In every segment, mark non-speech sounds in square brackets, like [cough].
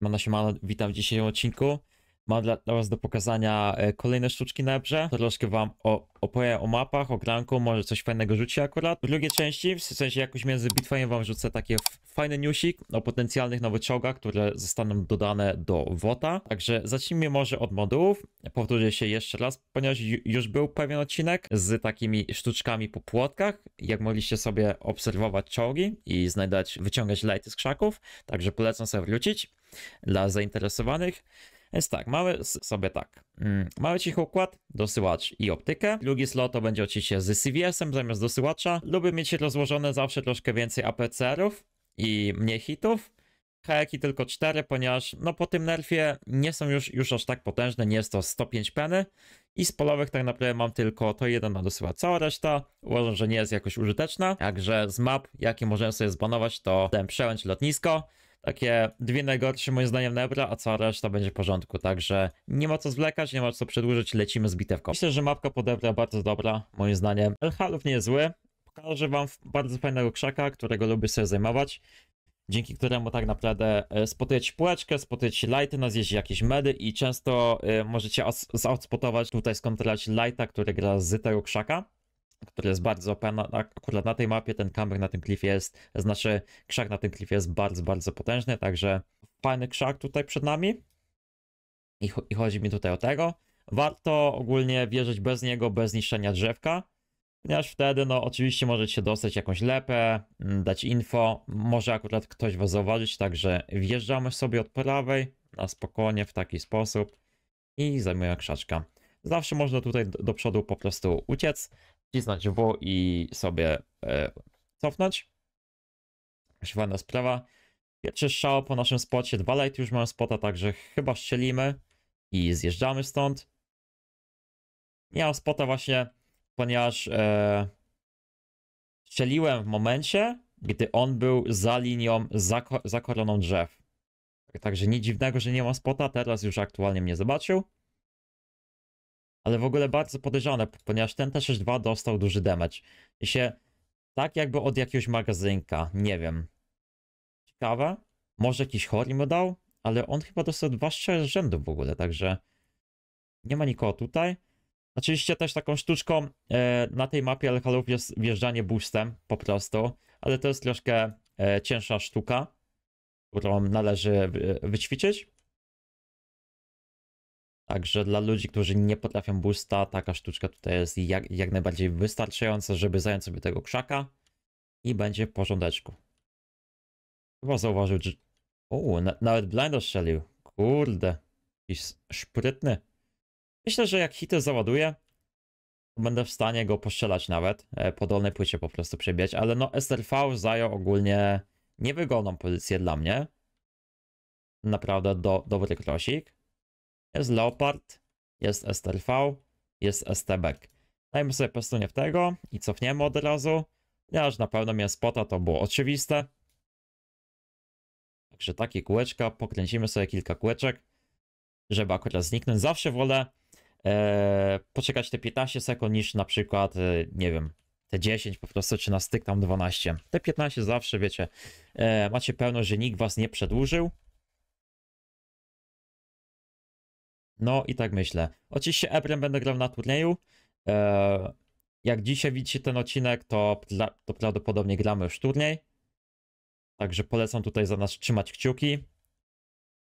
Mano się mano, witam w dzisiejszym odcinku. Mam dla, dla was do pokazania e, kolejne sztuczki na ebrze. E. Troszkę wam o, opowiem o mapach, o granku, może coś fajnego rzuci akurat. W drugiej części, w sensie jakoś między bitwami wam rzucę takie fajny newsik o potencjalnych nowych czołgach, które zostaną dodane do WOTA. Także zacznijmy może od modułów. Powtórzę się jeszcze raz, ponieważ już był pewien odcinek z takimi sztuczkami po płotkach, jak mogliście sobie obserwować czołgi i znajdać, wyciągać lighty z krzaków. Także polecam sobie wrócić dla zainteresowanych. Jest tak, mamy sobie tak. Mm, mamy cichy układ, dosyłacz i optykę. Drugi slot to będzie oczywiście z CVS-em zamiast dosyłacza. Lubię mieć rozłożone zawsze troszkę więcej APCR-ów i mniej hitów. Heki tylko 4, ponieważ no po tym nerfie nie są już, już aż tak potężne, nie jest to 105 peny i z polowych tak naprawdę mam tylko to jeden na dosyła. Cała reszta uważam, że nie jest jakoś użyteczna, także z map, jakie możemy sobie zbanować, to ten przełęcz lotnisko, takie dwie najgorsze moim zdaniem nebra, a cała reszta będzie w porządku, także nie ma co zwlekać, nie ma co przedłużyć, lecimy z bitewką. Myślę, że mapka podebra bardzo dobra, moim zdaniem. Elhalów nie jest zły, pokażę wam bardzo fajnego krzaka, którego lubię sobie zajmować, dzięki któremu tak naprawdę e, spotujecie półeczkę, spotujecie lighty, na zjeździe jakieś medy i często e, możecie zaodspotować tutaj skontrolować lighta, który gra z tego krzaka który jest bardzo OP. Akurat na tej mapie ten kamyk na tym klifie jest, znaczy krzak na tym klifie jest bardzo, bardzo potężny, także fajny krzak tutaj przed nami. I, I, chodzi mi tutaj o tego. Warto ogólnie wierzyć bez niego, bez niszczenia drzewka, ponieważ wtedy, no oczywiście możecie dostać jakąś lepę, mm, dać info, może akurat ktoś was zauważyć, także wjeżdżamy sobie od prawej na spokojnie w taki sposób i zajmuję krzaczka. Zawsze można tutaj do przodu po prostu uciec, wcisnąć W i sobie e, cofnąć. Ważna sprawa. Pierwszy strzał po naszym spocie, dwa light już mają spota, także chyba strzelimy i zjeżdżamy stąd. Nie mam spota właśnie, ponieważ e, strzeliłem w momencie, gdy on był za linią, za, za koroną drzew. Także nic dziwnego, że nie ma spota, teraz już aktualnie mnie zobaczył ale w ogóle bardzo podejrzane, ponieważ ten T62 dostał duży damage. I się tak jakby od jakiegoś magazynka, nie wiem. Ciekawe, może jakiś chory mu dał, ale on chyba dostał dwa strzały z rzędu w ogóle, także nie ma nikogo tutaj. Oczywiście też taką sztuczką e, na tej mapie alkalów jest wjeżdżanie boostem po prostu, ale to jest troszkę e, cięższa sztuka, którą należy e, wyćwiczyć. Także dla ludzi, którzy nie potrafią boosta, taka sztuczka tutaj jest jak, jak najbardziej wystarczająca, żeby zająć sobie tego krzaka i będzie w porządeczku. Chyba zauważył, że... O, na, nawet blind oszczelił. Kurde, jakiś sprytny. Myślę, że jak hity załaduje, to będę w stanie go postrzelać nawet, e, po dolnej płycie po prostu przebieć, ale no SLV zajął ogólnie niewygodną pozycję dla mnie. Naprawdę do, dobry krosik. Jest Leopard, jest STRV, jest STBEK. Dajmy sobie postunię w tego i cofniemy od razu. aż na pewno miałem spota, to było oczywiste. Także takie kółeczka, pokręcimy sobie kilka kółeczek, żeby akurat zniknąć. Zawsze wolę e, poczekać te 15 sekund niż na przykład, e, nie wiem, te 10 po prostu, czy na styk tam 12. Te 15 zawsze, wiecie, e, macie pewność, że nikt was nie przedłużył. No i tak myślę. Oczywiście Ebrem będę grał na turnieju. E, jak dzisiaj widzicie ten odcinek, to, to prawdopodobnie gramy już turniej. Także polecam tutaj za nas trzymać kciuki.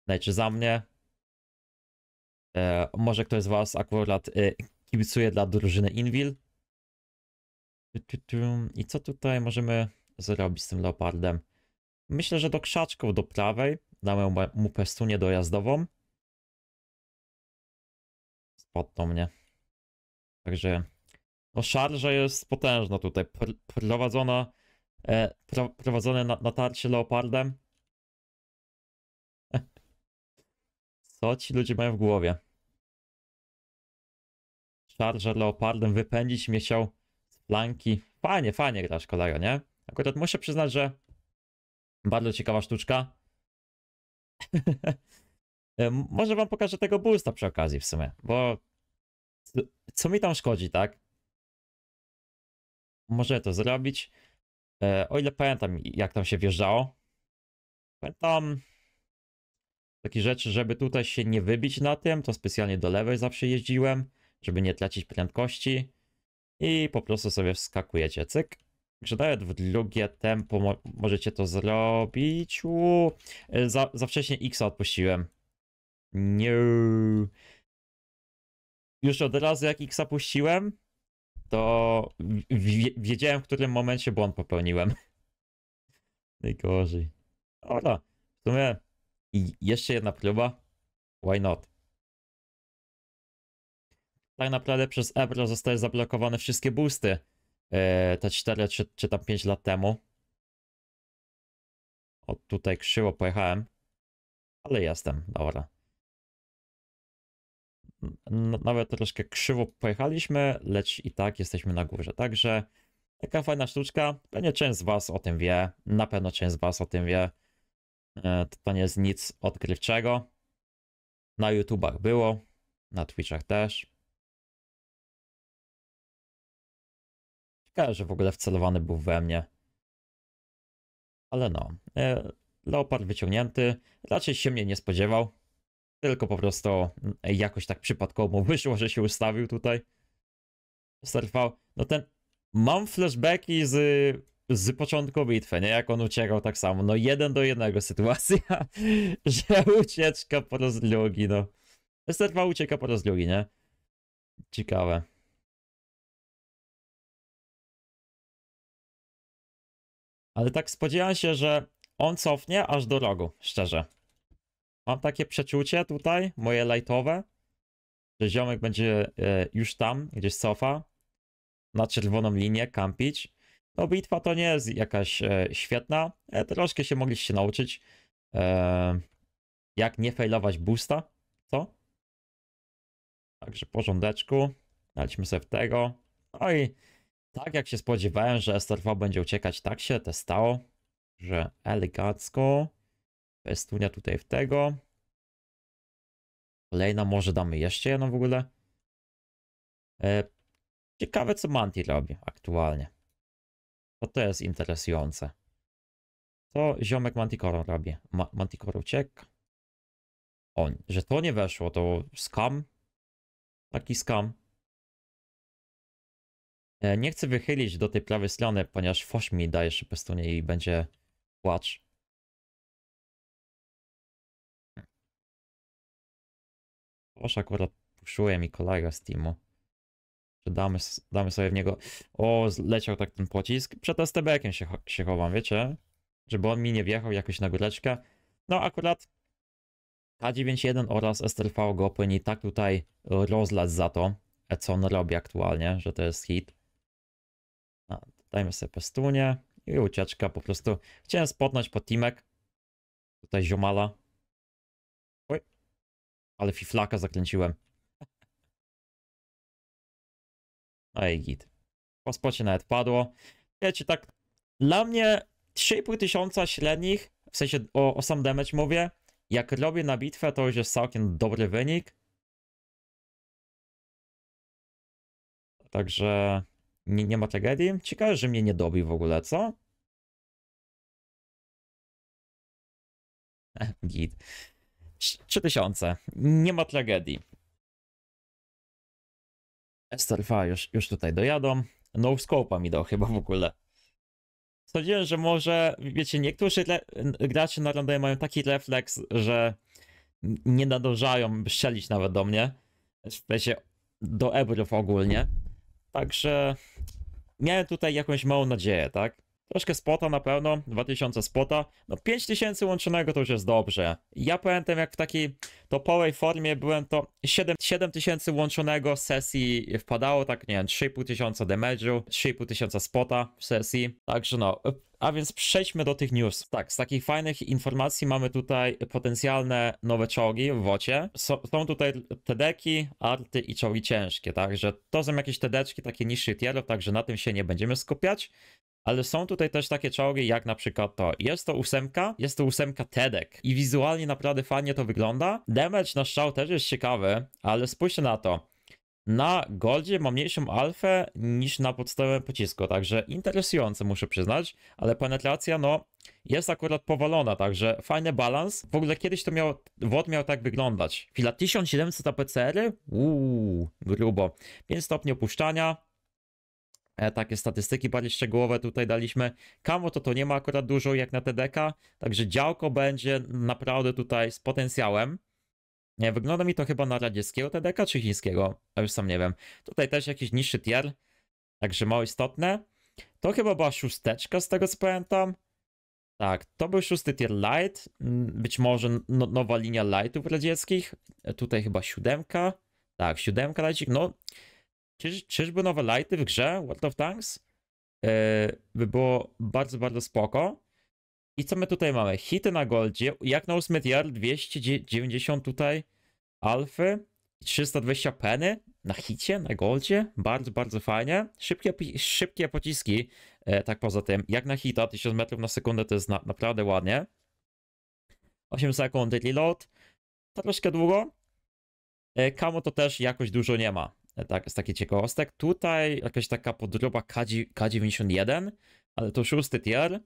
Znaczy za mnie. E, może ktoś z was akurat e, kibicuje dla drużyny Invil. I co tutaj możemy zrobić z tym leopardem? Myślę, że do krzaczków do prawej damy mu pestunię dojazdową podną mnie. Także no szarża jest potężna tutaj. Pr prowadzona, e, prowadzone na, natarcie leopardem. Co ci ludzie mają w głowie? Szarża leopardem wypędzić mnie chciał z flanki. Fajnie, fajnie grasz kolego, nie? Akurat muszę przyznać, że bardzo ciekawa sztuczka. [laughs] E, może wam pokażę tego boosta przy okazji w sumie, bo co mi tam szkodzi, tak? Może to zrobić. E, o ile pamiętam, jak tam się wjeżdżało. Pamiętam takie rzeczy, żeby tutaj się nie wybić na tym, to specjalnie do lewej zawsze jeździłem, żeby nie tracić prędkości. I po prostu sobie wskakujecie, cyk. Także nawet w drugie tempo mo możecie to zrobić. Uuu, za, za wcześnie X odpuściłem. Nie. No już od razu jak X puściłem, to wiedziałem, w którym momencie błąd popełniłem. [laughs] Najgorzej. Dobra, w sumie jeszcze jedna próba. Why not? Tak naprawdę przez Ebro zostały zablokowane wszystkie boosty e, te 4 czy, czy tam 5 lat temu. O, tutaj krzywo pojechałem. Ale jestem, dobra nawet troszkę krzywo pojechaliśmy, lecz i tak jesteśmy na górze. Także taka fajna sztuczka. Pewnie część z Was o tym wie. Na pewno część z Was o tym wie. E, to nie jest nic odkrywczego. Na YouTubach było, na Twitchach też. Ciekawe, że w ogóle wcelowany był we mnie. Ale no. E, leopard wyciągnięty. Raczej się mnie nie spodziewał. Tylko po prostu mm, jakoś tak przypadkowo wyszło, [laughs] że się ustawił tutaj. Surfał. No ten... Mam flashbacki z, z początku bitwy, nie? Jak on uciekał tak samo. No jeden do jednego sytuacja, [laughs] że ucieczka po rozlugi, no. Surfał ucieka po rozlugi, nie? Ciekawe. Ale tak spodziewałem się, że on cofnie aż do rogu, szczerze. Mam takie przeczucie tutaj, moje lightowe, że ziomek będzie e, już tam, gdzieś cofa, na czerwoną linię kampić. No bitwa to nie jest jakaś e, świetna, e, troszkę się mogliście nauczyć, jak nie failować boosta, co? Także porządeczku, daliśmy sobie w tego. No i tak jak się spodziewałem, że STRV będzie uciekać, tak się to stało, że elegancko. Pestunia tutaj w tego. Kolejna, może damy jeszcze jedną w ogóle. E, ciekawe, co Manti robi aktualnie. To to jest interesujące. To ziomek Manticore robi. Ma Manticore uciekł. O, że to nie weszło, to skam. Taki skam. E, nie chcę wychylić do tej prawej strony, ponieważ Fosz mi daje jeszcze pestunie i będzie płacz. Toż akurat puszuje mi kolega z teamu. Damy, damy sobie w niego... O, leciał tak ten pocisk. Przed STB-kiem się, się chowam, wiecie? Żeby on mi nie wjechał jakoś na góreczkę. No akurat K91 oraz STRV go płyni tak tutaj rozlać za to, co on robi aktualnie, że to jest hit. A, dajmy sobie pestunię i ucieczka po prostu. Chciałem spotnąć po teamek. Tutaj ziomala. Ale fiflaka zakręciłem. Ej, no git. Po spocie nawet padło. Wiecie, tak dla mnie 3,5 tysiąca średnich, w sensie o, o sam damage mówię, jak robię na bitwę, to już jest całkiem dobry wynik. Także nie, nie ma tragedii. Ciekawe, że mnie nie dobił w ogóle, co? [laughs] Git. 3000. Nie ma tragedii. Esterfa już, już tutaj dojadą. No scope'a mi dał chyba w ogóle. Sądziłem, że może, wiecie, niektórzy gracze na rondzie mają taki refleks, że nie nadążają strzelić nawet do mnie. W sensie do ebrów ogólnie. Także miałem tutaj jakąś małą nadzieję, tak? Troszkę spota na pewno, 2000 spota. No 5000 łączonego to już jest dobrze. Ja pamiętam jak w takiej topowej formie byłem to 7, 7000 łączonego sesji wpadało, tak nie wiem, 3500 damage'u, 3500 spota w sesji. Także no, a więc przejdźmy do tych news. Tak, z takich fajnych informacji mamy tutaj potencjalne nowe czołgi w wocie. są tutaj tedeki, arty i czołgi ciężkie, także to są jakieś tedeczki takie niższych tierów, także na tym się nie będziemy skupiać ale są tutaj też takie czołgi jak na przykład to. Jest to ósemka, jest to ósemka Tedek i wizualnie naprawdę fajnie to wygląda. Damage na strzał też jest ciekawy, ale spójrzcie na to. Na Goldzie ma mniejszą alfę niż na podstawowym pocisku, także interesujące muszę przyznać, ale penetracja no jest akurat powalona, także fajny balans. W ogóle kiedyś to miał, WOD miał tak wyglądać. Chwila 1700 APCR? Uuu, grubo. 5 stopni opuszczania, E, takie statystyki bardziej szczegółowe tutaj daliśmy. Kamo to to nie ma akurat dużo jak na TDK, także działko będzie naprawdę tutaj z potencjałem. E, wygląda mi to chyba na radzieckiego TDK czy chińskiego, już sam nie wiem. Tutaj też jakiś niższy tier, także mało istotne. To chyba była szósteczka z tego co pamiętam. Tak, to był szósty tier light, mm, być może no, nowa linia lightów radzieckich, e, tutaj chyba siódemka, tak, siódemka lajcik, no Czyż, czyżby nowe lighty w grze World of Tanks? E, by było bardzo, bardzo spoko. I co my tutaj mamy? Hity na goldzie, jak na 8 tier 290 tutaj alfy, 320 peny na hicie, na goldzie, bardzo, bardzo fajnie. Szybkie, szybkie pociski, e, tak poza tym, jak na hita, 1000 metrów na sekundę to jest na, naprawdę ładnie. 8 sekund reload, troszkę długo. E, kamo to też jakoś dużo nie ma. E, tak, z takich ciekawostek. Tutaj jakaś taka podroba K, K91, ale to szósty tier.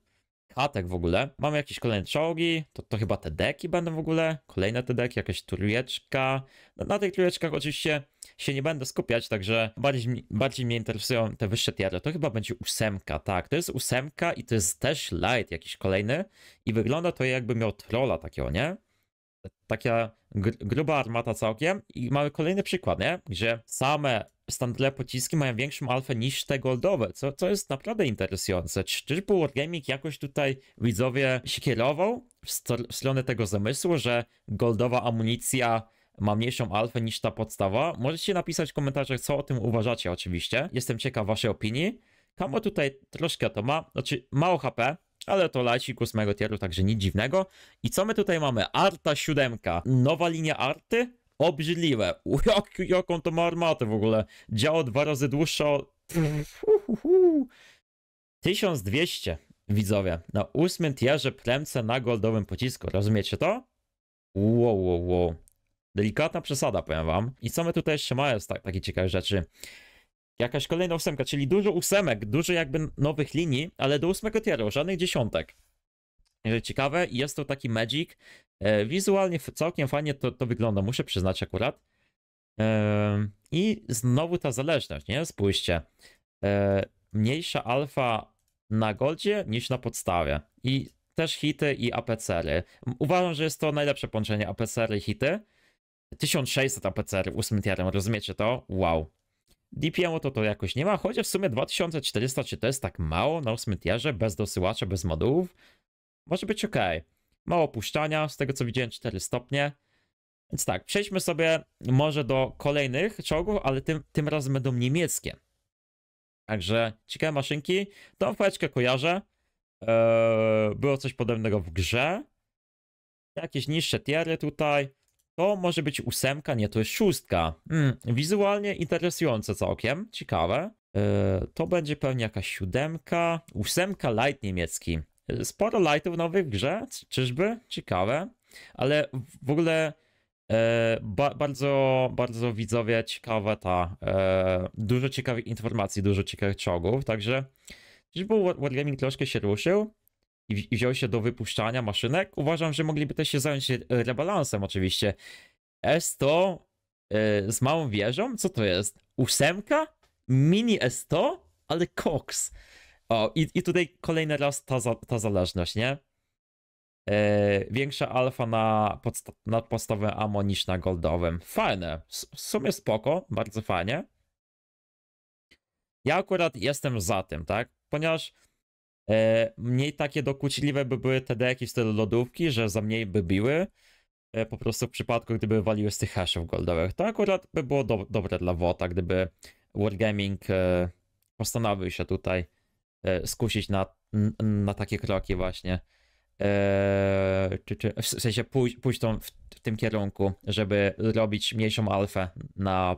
Katek w ogóle. Mamy jakieś kolejne czołgi, to, to chyba te deki będą w ogóle. Kolejne te deki, jakaś trójeczka. Na, na tych trójeczkach oczywiście się nie będę skupiać, także bardziej, bardziej mnie interesują te wyższe tiery. To chyba będzie ósemka, tak. To jest ósemka i to jest też light jakiś kolejny. I wygląda to jakby miał trolla takiego, nie? taka gr gruba armata całkiem i mamy kolejny przykład, nie? Gdzie same standardowe pociski mają większą alfę niż te goldowe, co, co jest naprawdę interesujące. Czy, czy Wargaming jakoś tutaj widzowie się kierował w, w stronę tego zamysłu, że goldowa amunicja ma mniejszą alfę niż ta podstawa? Możecie napisać w komentarzach, co o tym uważacie oczywiście. Jestem ciekaw waszej opinii. Kamo tutaj troszkę to ma, znaczy mało HP, ale to ku ósmego tieru, także nic dziwnego. I co my tutaj mamy? Arta siódemka, nowa linia Arty, obrzydliwe. Jak, jaką to ma armatę w ogóle? Działa dwa razy dłuższe 1200, widzowie, na ósmym tierze plemce na goldowym pocisku, rozumiecie to? Wow, wow, wow. Delikatna przesada, powiem wam. I co my tutaj jeszcze mamy z tak, takich ciekawych rzeczy? Jakaś kolejna ósemka, czyli dużo ósemek, dużo jakby nowych linii, ale do ósmego tieru, żadnych dziesiątek. E, ciekawe, jest to taki magic. E, wizualnie całkiem fajnie to, to wygląda, muszę przyznać akurat. E, I znowu ta zależność, nie? Spójrzcie. Mniejsza alfa na goldzie niż na podstawie. I też hity i APCry. Uważam, że jest to najlepsze połączenie APCry i hity. 1600 APCry, 8 tierem, rozumiecie to? Wow. DPM-u to to jakoś nie ma, choć w sumie 2400, czy to jest tak mało na 8 tierze, bez dosyłacza, bez modułów. Może być ok. Mało opuszczania, z tego co widziałem 4 stopnie. Więc tak, przejdźmy sobie może do kolejnych czołgów, ale tym, tym razem będą niemieckie. Także ciekawe maszynki. Tą fajeczkę kojarzę. Eee, było coś podobnego w grze. Jakieś niższe tiery tutaj. To może być ósemka, nie, to jest szóstka. Hmm, wizualnie interesujące całkiem, ciekawe. Yy, to będzie pewnie jakaś siódemka. Ósemka light niemiecki. E, sporo lightów nowych w grze, czyżby? Ciekawe. Ale w ogóle e, ba bardzo, bardzo widzowie ciekawe ta. dużo ciekawych informacji, dużo ciekawych czołgów, także czyżby Wargaming troszkę się ruszył i, i wziął się do wypuszczania maszynek, uważam, że mogliby też się zająć e, rebalansem oczywiście. S100 e, z małą wieżą, co to jest? Ósemka? Mini S100? Ale koks. O, i, i tutaj kolejny raz ta, ta zależność, nie? Yy, większa alfa na, podsta na podstawowym niż na goldowym. Fajne. W sumie spoko, bardzo fajnie. Ja akurat jestem za tym, tak? Ponieważ E, mniej takie dokuciliwe by były te deki w stylu lodówki, że za mniej by biły. E, po prostu w przypadku, gdyby waliły z tych hashów goldowych. To akurat by było do dobre dla WOTA, gdyby Wargaming e, postanowił się tutaj skusić na, na takie kroki właśnie. czy, czy, w sensie pójść tą, w, w, tym kierunku, żeby robić mniejszą alfę na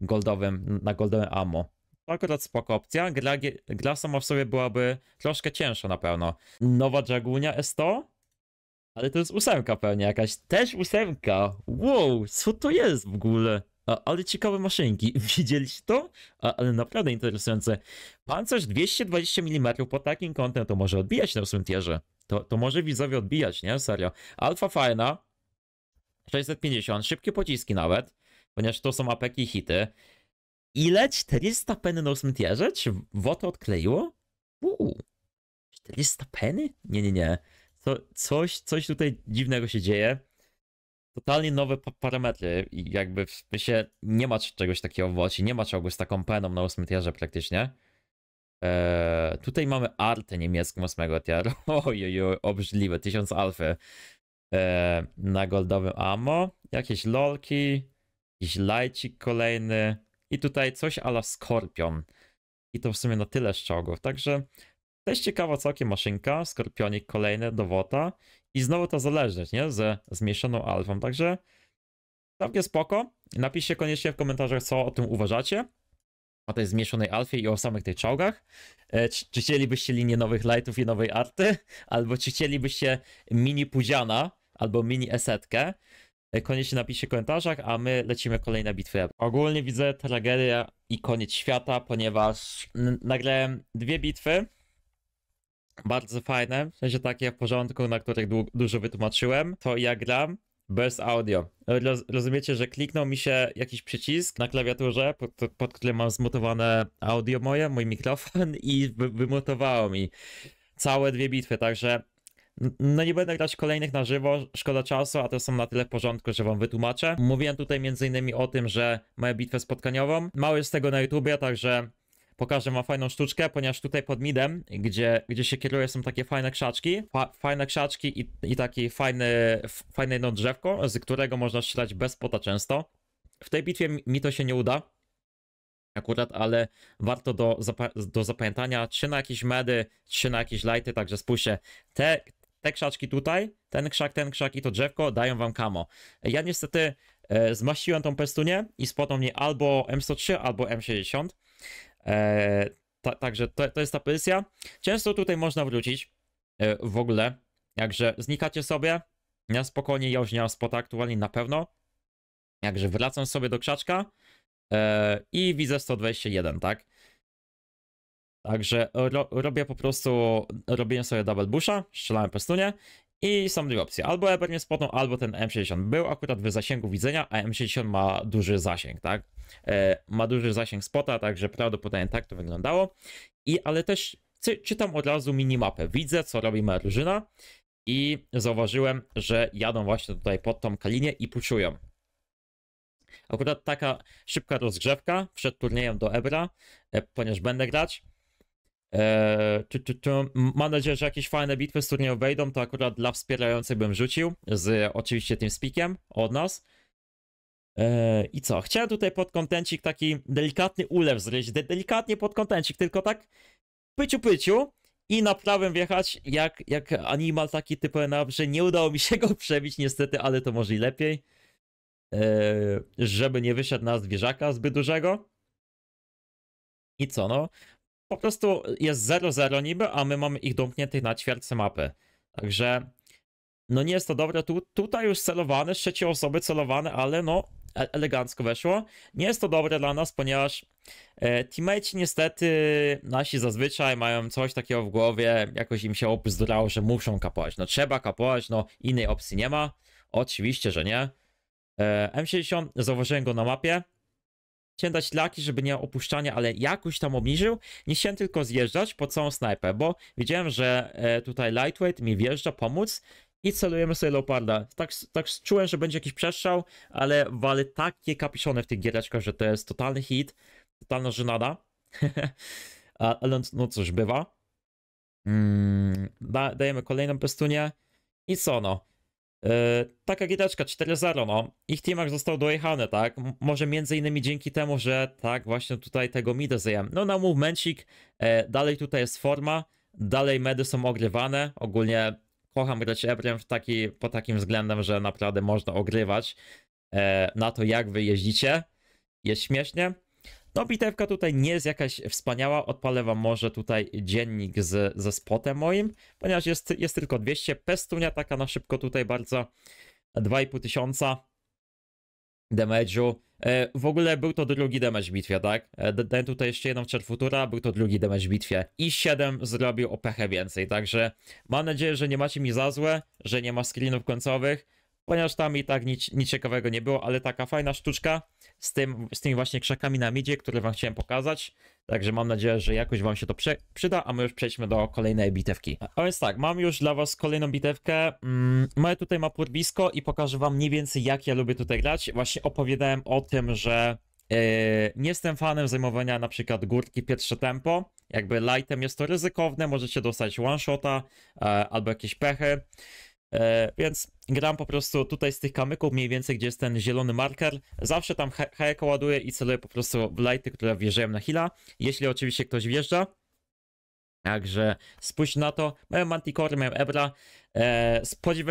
goldowym, na goldowym ammo. To akurat spoko opcja. Gra, gra sama w sobie byłaby troszkę cięższa na pewno. Nowa Dragunia S100? Ale to jest ósemka pewnie jakaś. Też ósemka. Wow, co to jest w ogóle? A, ale ciekawe maszynki. [laughs] Widzieliście to? A, ale naprawdę interesujące. Pancerz 220 mm po takim kątem to może odbijać na ósmym tierze. To, to może widzowie odbijać, nie? Serio. Alfa fajna. 650, szybkie pociski nawet, ponieważ to są apeki hity. Ile? 400 penny na 8 tierze? Czy woto odkleiło? Uuu. 400 penny? Nie, nie, nie. Co, coś, coś tutaj dziwnego się dzieje. Totalnie nowe pa parametry. I jakby w sensie nie ma czegoś takiego w Woci. Nie ma czegoś z taką peną na 8 tierze praktycznie. Eee, tutaj mamy artę niemiecką ósmego tieru. [laughs] oj, obrzydliwe. 1000 alfy. Eee, na goldowym ammo. Jakieś lolki. Jakiś lajcik kolejny i tutaj coś ala Skorpion. I to w sumie na tyle szczegółów. Także też ciekawa całkiem maszynka, Skorpionik kolejny, Dowota i znowu ta zależność, nie? Ze zmniejszoną alfą, także całkiem spoko. Napiszcie koniecznie w komentarzach, co o tym uważacie. O tej zmniejszonej alfie i o samych tych czołgach. E, czy, czy chcielibyście linię nowych lightów i nowej arty? Albo czy chcielibyście mini Pudziana? Albo mini esetkę? E, koniecznie napiszcie w komentarzach, a my lecimy kolejne bitwy. Ogólnie widzę tragedia i koniec świata, ponieważ nagrałem dwie bitwy. Bardzo fajne, w sensie takie w porządku, na których dużo wytłumaczyłem. To ja gram bez audio. Roz rozumiecie, że kliknął mi się jakiś przycisk na klawiaturze, pod, pod którym mam zmutowane audio moje, mój mikrofon i wy wymutowało mi całe dwie bitwy, także no nie będę grać kolejnych na żywo, szkoda czasu, a te są na tyle w porządku, że wam wytłumaczę. Mówiłem tutaj m.in. o tym, że mają bitwę spotkaniową. Mało jest tego na YouTubie, także pokażę wam fajną sztuczkę, ponieważ tutaj pod midem, gdzie, gdzie się kieruje, są takie fajne krzaczki, fa fajne krzaczki i, i taki fajny, fajne jedno drzewko, z którego można strzelać bez pota często. W tej bitwie mi to się nie uda, akurat, ale warto do, zapa do zapamiętania, czy na jakieś medy, czy na jakieś lighty, także spójrzcie, te, te krzaczki tutaj, ten krzak, ten krzak i to drzewko dają wam kamo. Ja niestety e, zmaściłem tą pestunię i spotą mnie albo M103, albo M60. E, ta, także to, to, jest ta pozycja. Często tutaj można wrócić e, w ogóle, jakże znikacie sobie, ja spokojnie, ja już nie mam spota aktualnie na pewno. Jakże wracam sobie do krzaczka e, i widzę 121, tak? Także ro robię po prostu, robiłem sobie double busha, strzelałem po stunie i są dwie opcje. Albo Eber nie spotnął, albo ten M60. Był akurat w zasięgu widzenia, a M60 ma duży zasięg, tak? E, ma duży zasięg spota, także prawdopodobnie tak to wyglądało. I ale też czytam od razu minimapę. Widzę, co robi moja drużyna i zauważyłem, że jadą właśnie tutaj pod tą kalinię i puczują. Akurat taka szybka rozgrzewka przed turniejem do Ebra, e, ponieważ będę grać. Eee, Mam nadzieję, że jakieś fajne bitwy, z których wejdą, to akurat dla wspierających bym rzucił, z oczywiście tym speakiem od nas. E, I co? Chciałem tutaj pod kontencik taki delikatny ulew zryć, de delikatnie pod kontencik, tylko tak pyciu pyciu i na prawym wjechać jak, jak animal taki typowy na że nie udało mi się go [laughs] przebić niestety, ale to może i lepiej. Eee, żeby nie wyszedł na zwierzaka zbyt dużego. I co no? po prostu jest 0-0 niby, a my mamy ich domkniętych na ćwierce mapy. Także no nie jest to dobre. Tu, tutaj już celowane, z osoby celowane, ale no e, elegancko weszło. Nie jest to dobre dla nas, ponieważ e, teammates niestety nasi zazwyczaj mają coś takiego w głowie, jakoś im się opzdurało, że muszą kapować. No trzeba kapować, no innej opcji nie ma. Oczywiście, że nie. E, M60 zauważyłem go na mapie chciałem dać laki, żeby nie opuszczania, ale jakoś tam obniżył. Nie chciałem tylko zjeżdżać po całą snajpę, bo widziałem, że e, tutaj lightweight mi wjeżdża pomóc i celujemy sobie Leoparda. Tak, tak czułem, że będzie jakiś przestrzał, ale wale takie kapiszone w tych giereczkach, że to jest totalny hit, totalna żenada. [laughs] ale no, no cóż, bywa. Mm, da, dajemy kolejną pestunię. I co no? E, taka giteczka 4-0, no. Ich teamach został dojechany, tak? może między innymi dzięki temu, że tak właśnie tutaj tego midę zajęłem. No na momencik, e, dalej tutaj jest forma, dalej medy są ogrywane, ogólnie kocham grać Ebrem w taki, po takim względem, że naprawdę można ogrywać e, na to jak wy jeździcie. Jest śmiesznie. No bitewka tutaj nie jest jakaś wspaniała, odpalę wam może tutaj dziennik z, ze spotem moim, ponieważ jest, jest tylko 200, pestunia taka na szybko tutaj bardzo, 2500 tysiąca damage'u. E, w ogóle był to drugi damage w bitwie, tak? E, dałem tutaj jeszcze jedną czerwutura, był to drugi damage w bitwie. I 7 zrobił o pechę więcej, także mam nadzieję, że nie macie mi za złe, że nie ma screenów końcowych ponieważ tam i tak nic, nic ciekawego nie było, ale taka fajna sztuczka z, tym, z tymi właśnie krzakami na midzie, które wam chciałem pokazać. Także mam nadzieję, że jakoś wam się to przyda, a my już przejdźmy do kolejnej bitewki. A więc tak, mam już dla was kolejną bitewkę. Mm, moje tutaj ma purbisko i pokażę wam mniej więcej jak ja lubię tutaj grać. Właśnie opowiadałem o tym, że yy, nie jestem fanem zajmowania na przykład górki pierwsze tempo. Jakby lightem jest to ryzykowne, możecie dostać one-shota yy, e, albo jakieś pechy. E, więc gram po prostu tutaj z tych kamyków, mniej więcej gdzie jest ten zielony marker. Zawsze tam hajeka ładuję i celuję po prostu w lighty, które wjeżdżają na hila. Jeśli oczywiście ktoś wjeżdża. Także spójrz na to. Mają Manticore, mają Ebra. E,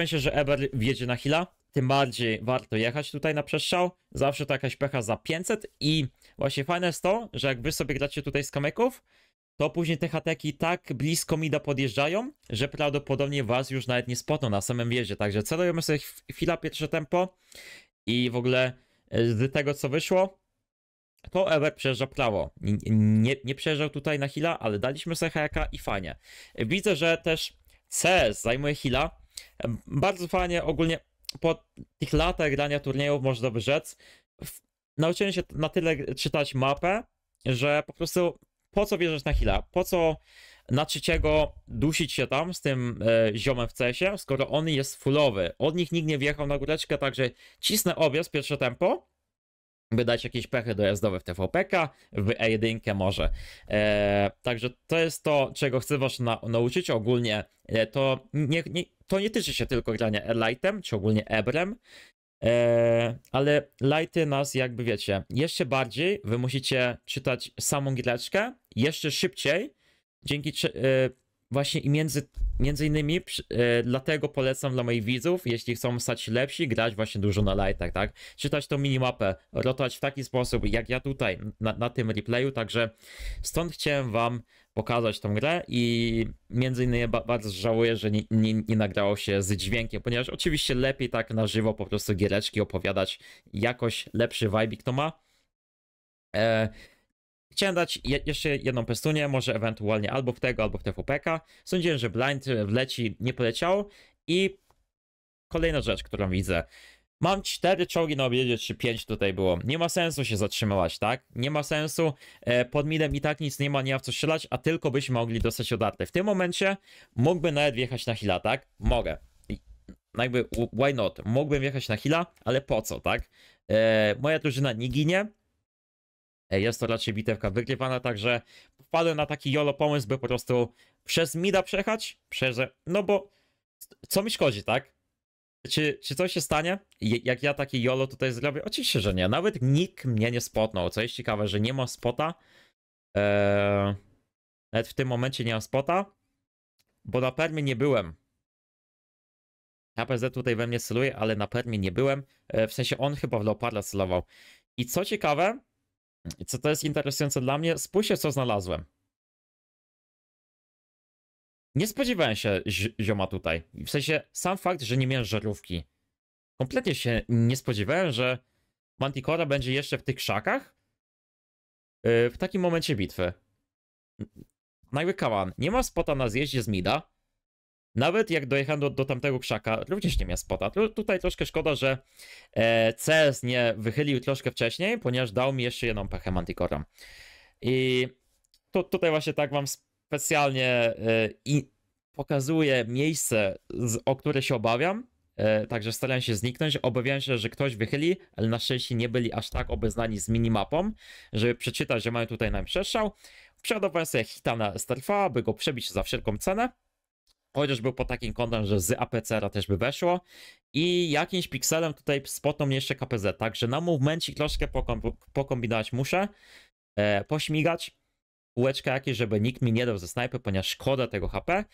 się, że Eber wjedzie na hila. Tym bardziej warto jechać tutaj na przestrzał. Zawsze to jakaś pecha za 500 i właśnie fajne jest to, że jak wy sobie gracie tutaj z kamyków, to później te hateki tak blisko mida podjeżdżają, że prawdopodobnie was już nawet nie spotną na samym wjeździe. Także celujemy sobie chwila pierwsze tempo i w ogóle e, z tego co wyszło, to Ewer przejeżdża prawo. Nie, nie przejeżdżał tutaj na hila, ale daliśmy sobie hajaka i fajnie. Widzę, że też CS zajmuje hila. Bardzo fajnie ogólnie po tych latach grania turniejów, można by rzec, nauczyłem się na tyle czytać mapę, że po prostu po co bierzesz na Hila? Po co na trzeciego dusić się tam z tym e, ziomem w CS-ie, skoro on jest fullowy? Od nich nikt nie wjechał na góreczkę, także cisnę obiec pierwsze tempo, by dać jakieś pechy dojazdowe w TVPK, w E1 może. E, także to jest to, czego chcę was na, nauczyć ogólnie. E, to, nie, nie, to nie tyczy się tylko grania Airlightem, czy ogólnie Ebrem, E, ale lighty nas jakby wiecie, jeszcze bardziej, wy musicie czytać samą gileczkę, jeszcze szybciej, dzięki e, właśnie i między, między innymi e, dlatego polecam dla moich widzów, jeśli chcą stać lepsi, grać właśnie dużo na lightach, tak? Czytać tą minimapę, rotać w taki sposób, jak ja tutaj na, na tym replayu, także stąd chciałem wam pokazać tą grę i między innymi bardzo żałuję, że nie, nie, nie, nagrało się z dźwiękiem, ponieważ oczywiście lepiej tak na żywo po prostu giereczki opowiadać, jakoś lepszy vibe to ma. E, chciałem dać je, jeszcze jedną pestunię, może ewentualnie albo w tego, albo w TVPK. Sądziłem, że Blind wleci, nie poleciał i kolejna rzecz, którą widzę. Mam cztery czołgi na obiedzie, czy pięć tutaj było. Nie ma sensu się zatrzymywać, tak? Nie ma sensu. E, pod midem i tak nic nie ma, nie ma w co strzelać, a tylko byśmy mogli dostać odarte. W tym momencie mógłbym nawet wjechać na hila, tak? Mogę. I, jakby, why not? Mógłbym wjechać na hila, ale po co, tak? E, moja drużyna nie ginie. E, jest to raczej bitewka wygrywana, także wpadłem na taki jolo pomysł, by po prostu przez mida przejechać. Przez... No bo co mi szkodzi, tak? Czy, czy coś się stanie? Jak ja taki jolo tutaj zrobię? Oczywiście, że nie. Nawet nikt mnie nie spotnął, co jest ciekawe, że nie ma spota. Eee, nawet w tym momencie nie ma spota, bo na permie nie byłem. APZ tutaj we mnie celuje, ale na permie nie byłem. Eee, w sensie on chyba w Leoparda celował. I co ciekawe, co to jest interesujące dla mnie, spójrzcie co znalazłem. Nie spodziewałem się zioma tutaj. W sensie sam fakt, że nie miałem żarówki. Kompletnie się nie spodziewałem, że Manticora będzie jeszcze w tych krzakach yy, w takim momencie bitwy. Nagły kawan. Nie ma spota na zjeździe z Mida. Nawet jak dojechałem do, do tamtego krzaka, również nie miał spota. Tu, tutaj troszkę szkoda, że e, CS nie wychylił troszkę wcześniej, ponieważ dał mi jeszcze jedną pechę Manticorem. I to, tutaj właśnie tak wam specjalnie e, i pokazuję miejsce, o które się obawiam, e, także starałem się zniknąć. obawiam się, że ktoś wychyli, ale na szczęście nie byli aż tak obeznani z minimapą, żeby przeczytać, że mają tutaj nam przestrzał. Przeładowałem sobie hita na Starfa, aby go przebić za wszelką cenę. Chociaż był po takim kątem, że z apc a też by weszło. I jakimś pikselem tutaj spotnął mnie jeszcze KPZ. Także na momencie troszkę pokom pokombinować muszę, e, pośmigać kółeczka jakieś, żeby nikt mi nie dał ze snajpy, ponieważ szkoda tego HP.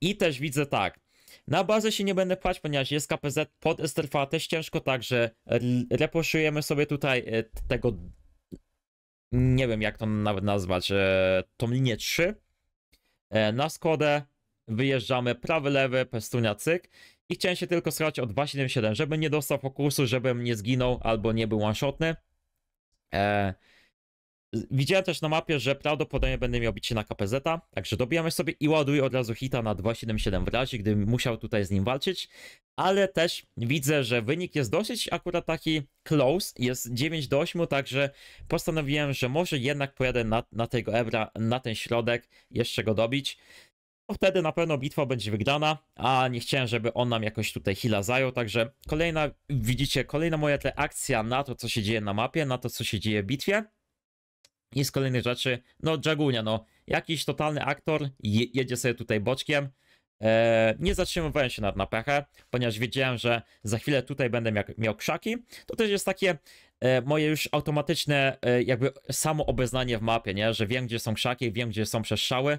I też widzę tak, na bazę się nie będę pchać, ponieważ jest KPZ pod Esterfa też ciężko, także reposzujemy sobie tutaj e, tego, nie wiem jak to nawet nazwać, e, tą linię 3. E, na Skodę wyjeżdżamy prawy, lewy, pestunia, cyk. I chciałem się tylko schować o 2.77, żebym nie dostał fokusu, żebym nie zginął albo nie był one-shotny. Widziałem też na mapie, że prawdopodobnie będę miał bicie na kpz także dobijamy sobie i ładuję od razu hita na 2.77 w razie, gdybym musiał tutaj z nim walczyć. Ale też widzę, że wynik jest dosyć akurat taki close, jest 9 do 8, także postanowiłem, że może jednak pojadę na, na tego Ebra, na ten środek, jeszcze go dobić. No wtedy na pewno bitwa będzie wygrana, a nie chciałem, żeby on nam jakoś tutaj hila zajął, także kolejna, widzicie, kolejna moja reakcja na to, co się dzieje na mapie, na to, co się dzieje w bitwie. I z kolejnych rzeczy, no Dżagunia, no jakiś totalny aktor jedzie sobie tutaj boczkiem. Eee, nie zatrzymywałem się nad napechę, ponieważ wiedziałem, że za chwilę tutaj będę miał, miał krzaki. To też jest takie e, moje już automatyczne e, jakby samo obeznanie w mapie, nie? Że wiem, gdzie są krzaki, wiem, gdzie są przestrzały,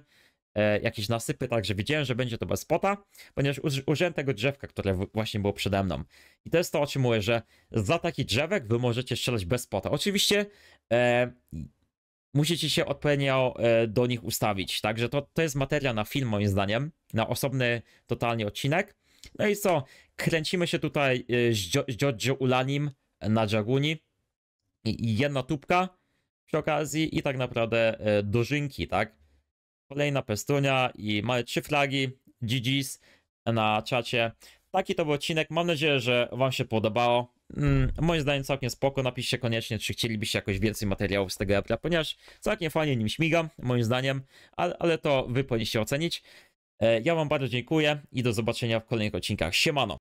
e, jakieś nasypy, także wiedziałem, że będzie to bez pota, ponieważ uży, użyłem tego drzewka, które właśnie było przede mną. I to jest to, o czym mówię, że za taki drzewek wy możecie strzelać bez pota. Oczywiście e, musicie się odpowiednio e, do nich ustawić. Także to, to jest materia na film, moim zdaniem, na osobny totalnie odcinek. No i co? Kręcimy się tutaj e, z Giorgio Ulanim na Jaguni. Jedna tubka przy okazji i tak naprawdę e, dożynki, tak? Kolejna pestrunia i mamy trzy flagi GG's na czacie. Taki to był odcinek. Mam nadzieję, że Wam się podobało. Mm, moim zdaniem całkiem spoko, napiszcie koniecznie, czy chcielibyście jakoś więcej materiałów z tego Apple'a, ponieważ całkiem fajnie nim śmigam, moim zdaniem, ale, ale to wy powinniście ocenić. E, ja wam bardzo dziękuję i do zobaczenia w kolejnych odcinkach. Siemano!